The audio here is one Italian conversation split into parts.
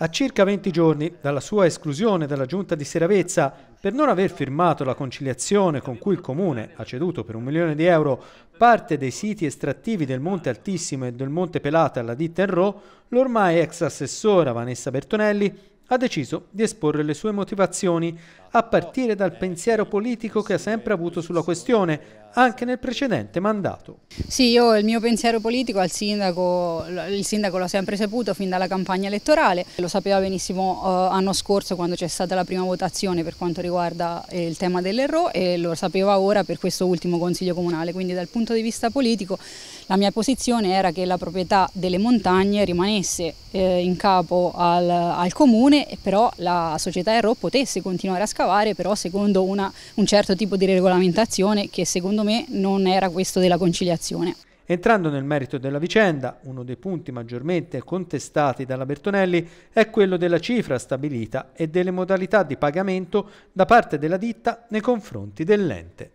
A circa 20 giorni dalla sua esclusione dalla giunta di Seravezza per non aver firmato la conciliazione con cui il comune ha ceduto per un milione di euro parte dei siti estrattivi del Monte Altissimo e del Monte Pelata alla ditta Enro, l'ormai ex assessora Vanessa Bertonelli ha deciso di esporre le sue motivazioni a partire dal pensiero politico che ha sempre avuto sulla questione, anche nel precedente mandato. Sì, io il mio pensiero politico al sindaco, il sindaco l'ha sempre saputo fin dalla campagna elettorale, lo sapeva benissimo eh, anno scorso quando c'è stata la prima votazione per quanto riguarda eh, il tema dell'Erro e lo sapeva ora per questo ultimo consiglio comunale, quindi dal punto di vista politico la mia posizione era che la proprietà delle montagne rimanesse eh, in capo al, al comune, però la società Erro potesse continuare a scambiare scavare però secondo una, un certo tipo di regolamentazione che secondo me non era questo della conciliazione. Entrando nel merito della vicenda, uno dei punti maggiormente contestati dalla Bertonelli è quello della cifra stabilita e delle modalità di pagamento da parte della ditta nei confronti dell'ente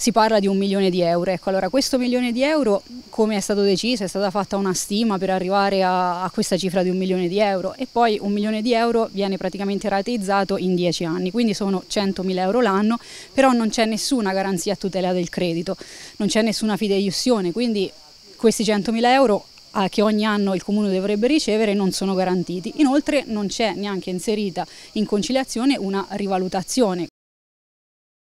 si parla di un milione di euro. Ecco, allora questo milione di euro, come è stato deciso, è stata fatta una stima per arrivare a, a questa cifra di un milione di euro e poi un milione di euro viene praticamente rateizzato in 10 anni, quindi sono 100.000 euro l'anno, però non c'è nessuna garanzia a tutela del credito, non c'è nessuna fideiussione, quindi questi 100.000 euro che ogni anno il comune dovrebbe ricevere non sono garantiti. Inoltre non c'è neanche inserita in conciliazione una rivalutazione.